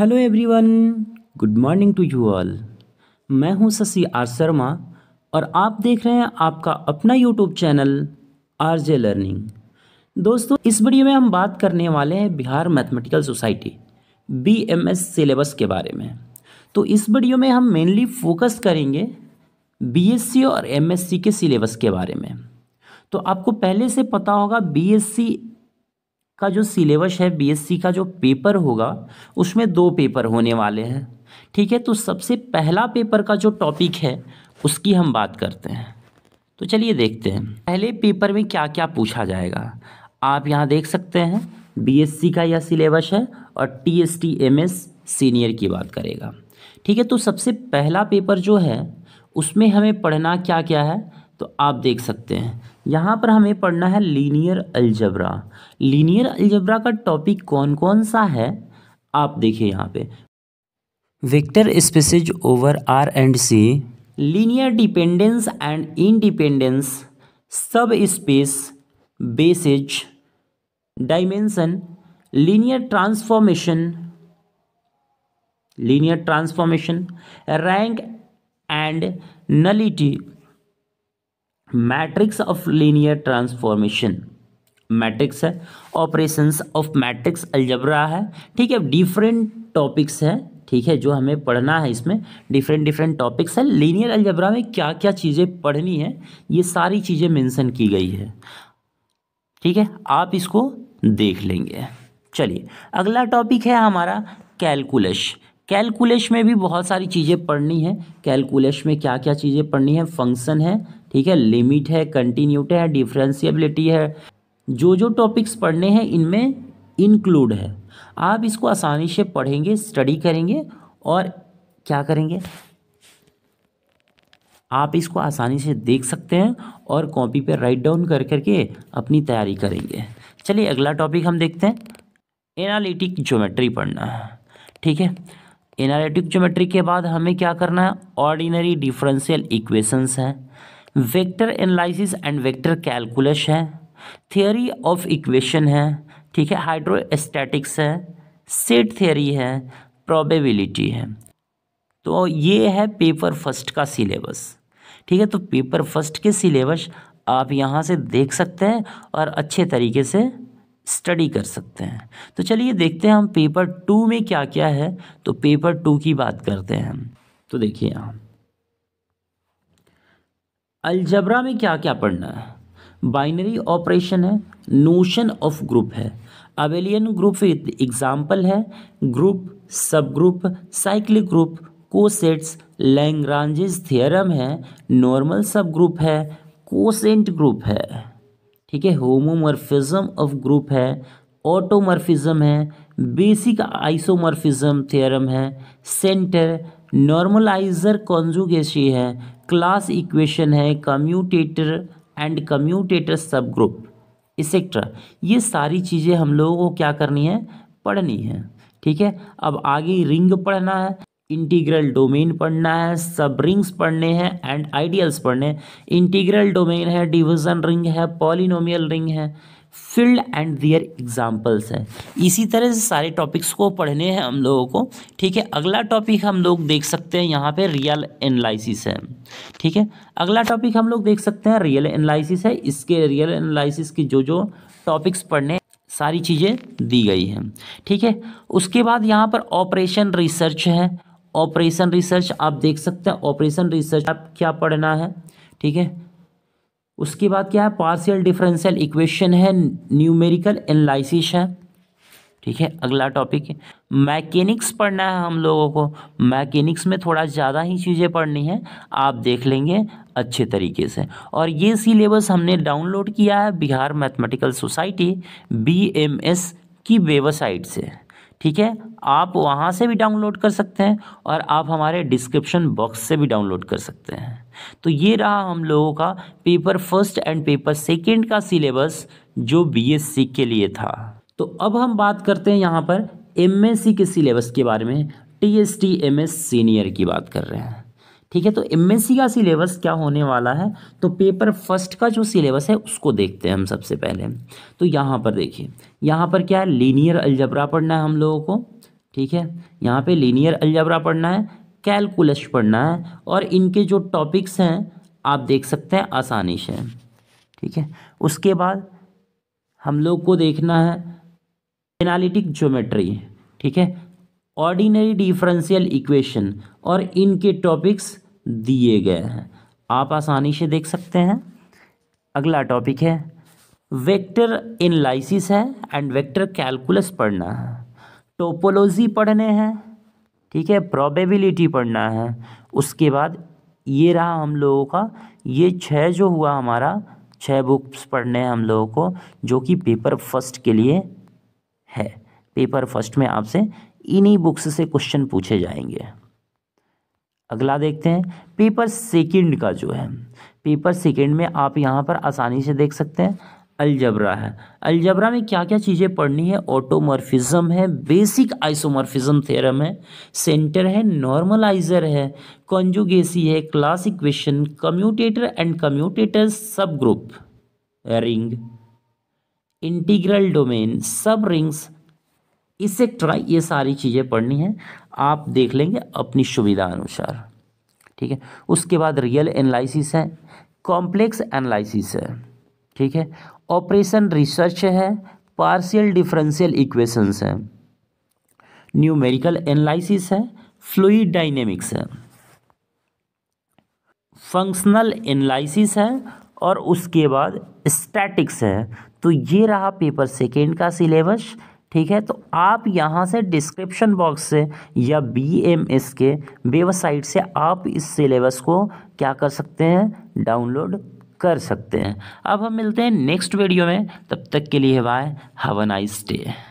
hello everyone good morning to you all मैं हूं Shashi are Sharma और आप देख रहे हैं आपका अपना YouTube channel R J learning दोस्तों इस वीडियो में हम बात करने वाले हैं Bihar mathematical society B M S syllabus के बारे में तो इस वीडियो में हम मेनली फोकस करेंगे बी एस सी और एम एस सी के सिलेबस के बारे में तो आपको पहले से पता होगा बी एस सी का जो सिलेबस है बीएससी का जो पेपर होगा उसमें दो पेपर होने वाले हैं ठीक है तो सबसे पहला पेपर का जो टॉपिक है उसकी हम बात करते हैं तो चलिए देखते हैं पहले पेपर में क्या क्या पूछा जाएगा आप यहाँ देख सकते हैं बीएससी का यह सिलेबस है और T S T M S senior की बात करेगा ठीक है तो सबसे पहला पेपर जो है उसमें हमें पढ़ना क्या क्या है तो आप देख सकते हैं यहाँ पर हमें पढ़ना है लीनियर अलजबरा लीनियर अलजबरा का टॉपिक कौन कौन सा है आप देखिए यहाँ पे vector spaces over R and C linear dependence and independence subspace bases dimension linear transformation linear transformation rank and nullity matrix of linear transformation matrix है ऑपरेशंस ऑफ मैट्रिक्स अलजबरा है ठीक है डिफरेंट टॉपिक्स हैं ठीक है जो हमें पढ़ना है इसमें डिफरेंट डिफरेंट टॉपिक्स है लीनियर अलजबरा में क्या क्या चीज़ें पढ़नी है ये सारी चीज़ें मेंशन की गई है ठीक है आप इसको देख लेंगे चलिए अगला टॉपिक है हमारा कैलकुलेश कैलकुलेश में भी बहुत सारी चीज़ें पढ़नी है कैलकुलेश में क्या क्या चीज़ें पढ़नी है फंक्शन है ठीक है लिमिट है कंटिन्यूट है डिफ्रेंसीबिलिटी है जो जो टॉपिक्स पढ़ने हैं इनमें इंक्लूड है आप इसको आसानी से पढ़ेंगे स्टडी करेंगे और क्या करेंगे आप इसको आसानी से देख सकते हैं और कॉपी पर राइट डाउन कर करके अपनी तैयारी करेंगे चलिए अगला टॉपिक हम देखते हैं एनालिटिक ज्योमेट्री पढ़ना है ठीक है एनालिटिक ज्योमेट्री के बाद हमें क्या करना है ऑर्डिनरी डिफरेंशियल इक्वेशंस हैं vector analysis and vector calculus है थियोरी ऑफ इक्वेशन है ठीक है हाइड्रोस्टैटिक्स है सेट थियोरी है प्रोबेबिलिटी है तो ये है पेपर फर्स्ट का सिलेबस ठीक है तो पेपर फर्स्ट के सिलेबस आप यहाँ से देख सकते हैं और अच्छे तरीके से स्टडी कर सकते हैं तो चलिए देखते हैं हम पेपर टू में क्या क्या है तो पेपर टू की बात करते हैं तो देखिए यहाँ अलजबरा में क्या क्या पढ़ना है बाइनरी ऑपरेशन है नोशन ऑफ ग्रुप है अवेलियन ग्रुप एग्जाम्पल है group subgroup cyclic group cosets Lagrange's theorem है नॉर्मल सब ग्रुप है कोसेंट ग्रुप है ठीक है होमोमर्फिज्म ऑफ ग्रुप है ऑटोमर्फिज्म है बेसिक आइसोमर्फिज्म थियरम है सेंटर नॉर्मलाइजर कॉन्जुगेसी है क्लास इक्वेशन है commutator and commutator subgroup etcetera ये सारी चीज़ें हम लोगों को क्या करनी है पढ़नी है ठीक है अब आगे रिंग पढ़ना है इंटीग्रल डोमेन पढ़ना है सब रिंग्स पढ़ने हैं एंड आइडियल्स पढ़ने हैं इंटीग्रल डोमेन है डिवीजन रिंग है पॉलिनोमियल रिंग है फील्ड एंड दियर एग्जाम्पल्स है इसी तरह से सारे टॉपिक्स को पढ़ने हैं हम लोगों को ठीक है अगला टॉपिक हम लोग देख सकते हैं यहाँ पे रियल एनालिसिस है ठीक है अगला टॉपिक हम लोग देख सकते हैं रियल एनालिसिस है इसके रियल एनालिसिस की जो जो टॉपिक्स पढ़ने सारी चीज़ें दी गई हैं ठीक है उसके बाद यहाँ पर ऑपरेशन रिसर्च है ऑपरेशन रिसर्च आप देख सकते हैं ऑपरेशन रिसर्च आप क्या पढ़ना है ठीक है उसके बाद क्या है पार्शियल डिफरेंशियल इक्वेशन है न्यूमेरिकल एनालिसिस है ठीक है अगला टॉपिक है मैकेनिक्स पढ़ना है हम लोगों को मैकेनिक्स में थोड़ा ज़्यादा ही चीज़ें पढ़नी है आप देख लेंगे अच्छे तरीके से और ये सिलेबस हमने डाउनलोड किया है Bihar mathematical society B M S की वेबसाइट से ठीक है आप वहाँ से भी डाउनलोड कर सकते हैं और आप हमारे डिस्क्रिप्शन बॉक्स से भी डाउनलोड कर सकते हैं तो ये रहा हम लोगों का paper first and paper second का सिलेबस जो बीएससी के लिए था तो अब हम बात करते हैं यहाँ पर एमएससी के सिलेबस के बारे में टी एस सीनियर की बात कर रहे हैं ठीक है तो एमएससी का सिलेबस क्या होने वाला है तो पेपर फर्स्ट का जो सिलेबस है उसको देखते हैं हम सबसे पहले तो यहाँ पर देखिए यहाँ पर क्या है लीनियर अलजबरा पढ़ना है हम लोगों को ठीक है यहाँ पे लीनियर अलजबरा पढ़ना है कैलकुलस पढ़ना है और इनके जो टॉपिक्स हैं आप देख सकते हैं आसानी से ठीक है उसके बाद हम लोग को देखना है एनालिटिक ज्योमेट्री ठीक है ऑर्डिनरी डिफरेंशियल इक्वेशन और इनके टॉपिक्स दिए गए हैं आप आसानी से देख सकते हैं अगला टॉपिक है वेक्टर एनालिसिस है एंड वेक्टर कैलकुलस पढ़ना है टोपोलॉजी पढ़ने हैं ठीक है प्रोबेबिलिटी पढ़ना है उसके बाद ये रहा हम लोगों का ये छः जो हुआ हमारा छः बुक्स पढ़ने हैं हम लोगों को जो कि पेपर फर्स्ट के लिए है पेपर फर्स्ट में आपसे इन्हीं बुक्स से क्वेश्चन पूछे जाएंगे अगला देखते हैं पेपर सेकेंड का जो है पेपर सेकेंड में आप यहाँ पर आसानी से देख सकते हैं अलजबरा है अलजबरा में क्या क्या चीज़ें पढ़नी है ऑटोमॉर्फिज्म है बेसिक आइसोमॉर्फिज्म थ्योरम है सेंटर है नॉर्मलाइजर है कॉन्जुगेसी है class equation commutator and commutator subgroup ring integral domain subrings etcetera ये सारी चीज़ें पढ़नी है आप देख लेंगे अपनी सुविधा अनुसार ठीक है उसके बाद रियल एनालिसिस है कॉम्प्लेक्स एनालिसिस है ठीक है ऑपरेशन रिसर्च है पार्शियल डिफरेंशियल इक्वेशंस है न्यूमेरिकल एनालिसिस है फ्लूड डायनेमिक्स है फंक्शनल एनालिसिस है और उसके बाद स्टैटिक्स है तो ये रहा पेपर सेकेंड का सिलेबस ठीक है तो आप यहाँ से डिस्क्रिप्शन बॉक्स से या बी एम एस के वेबसाइट से आप इस सिलेबस को क्या कर सकते हैं डाउनलोड कर सकते हैं अब हम मिलते हैं नेक्स्ट वीडियो में तब तक के लिए bye have a nice day